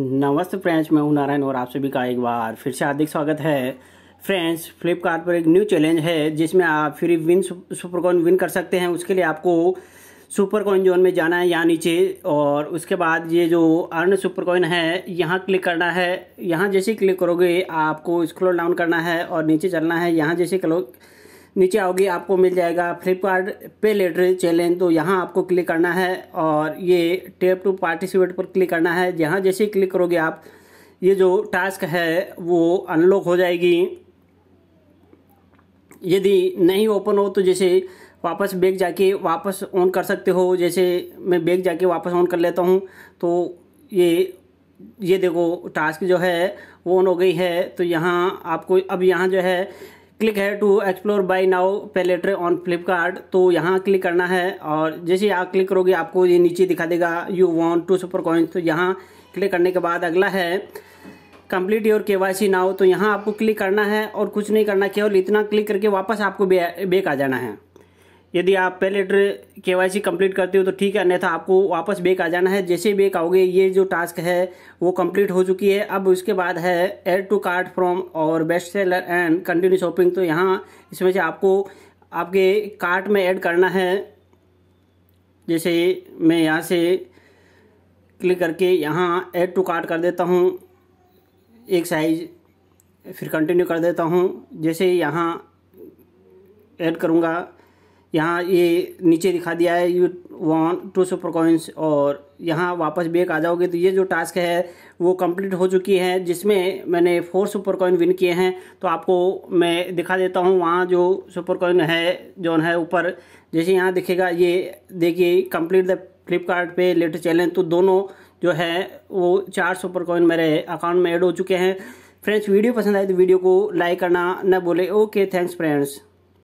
नमस्ते फ्रेंड्स मैं हूं नारायण और आप सभी का एक बार फिर से हार्दिक स्वागत है फ्रेंड्स फ्लिपकार्ट पर एक न्यू चैलेंज है जिसमें आप फ्री विन सुपरकॉइन विन कर सकते हैं उसके लिए आपको सुपरकॉइन जोन में जाना है यहाँ नीचे और उसके बाद ये जो अर्न सुपरकॉइन है यहाँ क्लिक करना है यहाँ जैसे क्लिक करोगे आपको स्क्रोल डाउन करना है और नीचे चलना है यहाँ जैसे क्लिक नीचे आओगे आपको मिल जाएगा फ्लिपकार्ट पे लेटर चैलेंज तो यहाँ आपको क्लिक करना है और ये टेप टू पार्टिसिपेट पर क्लिक करना है जहाँ जैसे ही क्लिक करोगे आप ये जो टास्क है वो अनलॉक हो जाएगी यदि नहीं ओपन हो तो जैसे वापस बैग जाके वापस ऑन कर सकते हो जैसे मैं बैग जाके वापस ऑन कर लेता हूँ तो ये ये देखो टास्क जो है वो ऑन हो गई है तो यहाँ आपको अब यहाँ जो है क्लिक है to explore buy now pay later on Flipkart तो यहाँ क्लिक करना है और जैसे आप क्लिक करोगे आपको ये नीचे दिखा देगा you want two super coins तो यहाँ क्लिक करने के बाद अगला है complete your K Y C now तो यहाँ आपको क्लिक करना है और कुछ नहीं करना केवल इतना क्लिक करके वापस आपको बे, बेक आ जाना है यदि आप पहले के वाई सी कम्प्लीट करते हो तो ठीक है अन्यथा आपको वापस बेक आ जाना है जैसे ही बेक आओगे ये जो टास्क है वो कंप्लीट हो चुकी है अब उसके बाद है add to cart from our best seller and continue shopping तो यहाँ इसमें से आपको आपके कार्ट में ऐड करना है जैसे मैं यहाँ से क्लिक करके यहाँ ऐड टू कार्ट कर देता हूँ एक साइज फिर कंटिन्यू कर देता हूँ जैसे यहाँ ऐड करूँगा यहाँ ये नीचे दिखा दिया है you won two super coins और यहाँ वापस बेक आ जाओगे तो ये जो टास्क है वो कंप्लीट हो चुकी है जिसमें मैंने फोर सुपर कॉइन विन किए हैं तो आपको मैं दिखा देता हूँ वहाँ जो सुपर कॉइन है जोन है ऊपर जैसे यहाँ दिखेगा ये देखिए कंप्लीट द फ्लिपकार्ट पे चैलेंज तो दोनों जो है वो चार सुपर कॉइन मेरे अकाउंट में एड हो चुके हैं फ्रेंड्स वीडियो पसंद आए तो वीडियो को लाइक करना न बोले ओके थैंक्स फ्रेंड्स